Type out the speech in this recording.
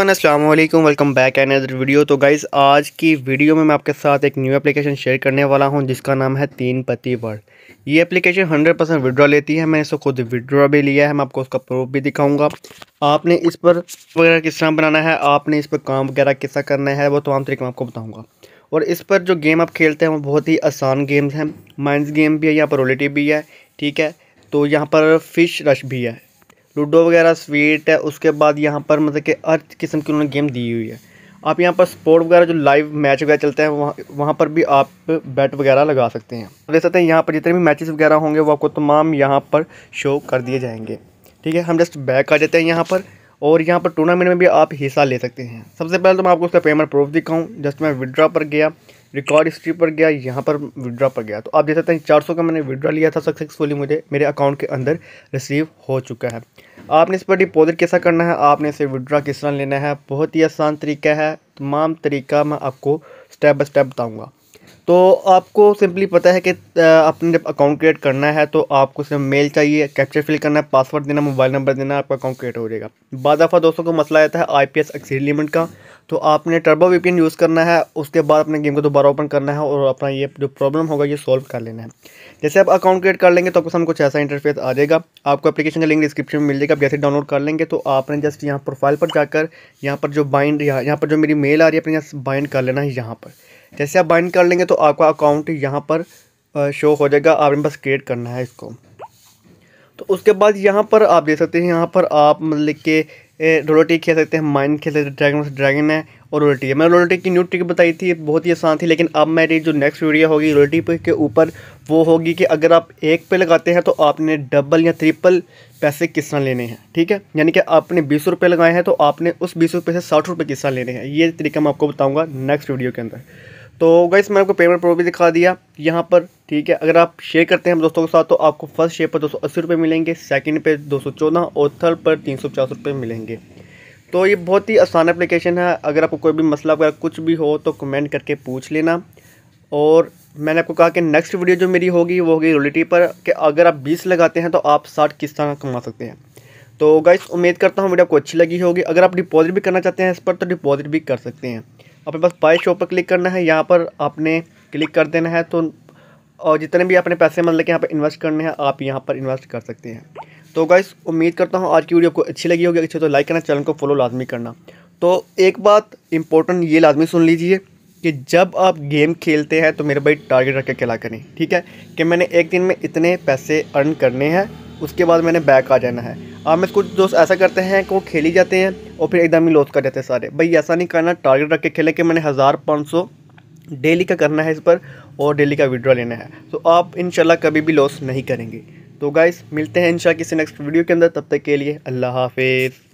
everyone अस्सलाम वालेकुम welcome back another video तो गाइज़ आज की वीडियो में मैं आपके साथ एक न्यू एप्लीकेशन शेयर करने वाला हूं जिसका नाम है तीन पति वर्ड ये एप्लीकेशन 100 परसेंट विड्रॉ लेती है मैंने इसको खुद विड्रॉ भी लिया है मैं आपको उसका प्रूफ भी दिखाऊंगा आपने इस पर वगैरह किस तरह बनाना है आपने इस पर काम वगैरह तरह करना है वो तमाम तरीके मैं आपको बताऊँगा और इस पर जो गेम आप खेलते हैं वो बहुत ही आसान गेम्स हैं माइंड गेम भी है यहाँ पर रोलेटिव भी है ठीक है तो यहाँ पर फ़िश रश भी है लूडो वगैरह स्वीट है उसके बाद यहाँ पर मतलब कि हर किस्म की उन्होंने गेम दी हुई है आप यहाँ पर स्पोर्ट वगैरह जो लाइव मैच वगैरह चलते हैं वहाँ वहाँ पर भी आप बैट वगैरह लगा सकते हैं देख सकते हैं यहाँ पर जितने भी मैचेस वगैरह होंगे वो आपको तमाम यहाँ पर शो कर दिए जाएंगे ठीक है हम जस्ट बैक आ जाते हैं यहाँ पर और यहाँ पर टूर्नामेंट में भी आप हिस्सा ले सकते हैं सबसे पहले तो मैं आपको उसका पेमेंट प्रूफ दिखाऊँ जस्ट मैं विड्रा पर गया रिकॉर्ड हिस्ट्री पर गया यहाँ पर विड्रा पर गया तो आप देख सकते हैं चार सौ का मैंने विड्रा लिया था सक्सेसफुली मुझे मेरे अकाउंट के अंदर रिसीव हो चुका है आपने इस पर डिपोजिट कैसा करना है आपने इसे विड्रा किस तरह लेना है बहुत ही आसान तरीका है तमाम तरीका मैं आपको स्टेप बाय स्टेप बताऊँगा तो आपको सिंपली पता है कि आपने जब अकाउंट क्रिएट करना है तो आपको सिर्फ मेल चाहिए कैप्चर फिल करना है पासवर्ड देना मोबाइल नंबर देना आपका अकाउंट क्रिएट हो जाएगा बाद दफ़ा दोस्तों को मसला आता है I P S exceed limit का तो आपने टर्बो वी यूज़ करना है उसके बाद अपने गेम को दोबारा ओपन करना है और अपना ये जो प्रॉब्लम होगा ये सॉल्व कर लेना है जैसे आप अकाउंट क्रिएट कर लेंगे तो आपके सब कुछ ऐसा इंटरफेस आ जाएगा आपको एप्लीकेशन का लिंक डिस्क्रिप्शन में मिल जाएगा आप जैसे डाउनलोड कर लेंगे तो आपने जस्ट यहाँ प्रोफाइल पर जाकर यहाँ पर जो बाइंड यहाँ यहाँ पर जो मेरी मेल आ रही है अपने यहाँ बाइंड कर लेना है यहाँ पर जैसे आप बाइंड कर लेंगे तो आपका अकाउंट यहाँ पर शो हो जाएगा आपने बस क्रिएट करना है इसको तो उसके बाद यहाँ पर आप देख सकते हैं यहाँ पर आप मतलब के रोलोटी खेल सकते हैं माइन खेल सकते हैं ड्रैगन ड्रैगन है और रोलोटी है मैंने रोलोटी की न्यू ट्रिक बताई थी बहुत ही आसान थी लेकिन अब मेरी जो नेक्स्ट वीडियो होगी रोलोटी के ऊपर वो होगी कि अगर आप एक पे लगाते हैं तो आपने डबल या ट्रिपल पैसे किस तरह लेने हैं ठीक है यानी कि आपने बीस रुपये लगाए हैं तो आपने उस बीस रुपये से साठ रुपये किस तरह लेने हैं ये तरीका मैं आपको बताऊँगा नेक्स्ट वीडियो के अंदर तो गाइस मैंने आपको पेमेंट प्रो भी दिखा दिया यहाँ पर ठीक है अगर आप शेयर करते हैं दोस्तों के साथ तो आपको फर्स्ट शेयर पर दो सौ मिलेंगे सेकंड पे दो और थर्ड पर तीन सौ मिलेंगे तो ये बहुत ही आसान एप्लीकेशन है अगर आपको कोई भी मसला वगैरह कुछ भी हो तो कमेंट करके पूछ लेना और मैंने आपको कहा कि नेक्स्ट वीडियो जो मेरी होगी वो होगी रोलिटी पर कि अगर आप बीस लगाते हैं तो आप साठ किस तरह कमा सकते हैं तो गाइस उम्मीद करता हूँ वीडियो आपको अच्छी लगी होगी अगर आप डिपॉजिट भी करना चाहते हैं इस पर तो डिपॉजिट भी कर सकते हैं अपने पास बाई शॉप पर क्लिक करना है यहाँ पर आपने क्लिक कर देना है तो और जितने भी अपने पैसे मतलब कि यहाँ पर इन्वेस्ट करने हैं आप यहाँ पर इन्वेस्ट कर सकते हैं तो गाइस उम्मीद करता हूँ आज की वीडियो आपको अच्छी लगी होगी अच्छी तो लाइक करना चैनल को फॉलो लाजमी करना तो एक बात इंपॉर्टेंट ये लाजमी सुन लीजिए कि जब आप गेम खेलते हैं तो मेरे भाई टारगेट रख के खेला करें ठीक है कि मैंने एक दिन में इतने पैसे अर्न करने हैं उसके बाद मैंने बैक आ जाना है आप में कुछ दोस्त ऐसा करते हैं कि वो खेली जाते हैं और फिर एकदम ही लॉस कर जाते हैं सारे भाई ऐसा नहीं करना टारगेट रख के खेले कि मैंने हज़ार पाँच सौ डेली का करना है इस पर और डेली का विड्रॉ लेना है तो आप इन कभी भी लॉस नहीं करेंगे तो गाइस मिलते हैं इन किसी नेक्स्ट वीडियो के अंदर तब तक के लिए अल्लाह हाफिज़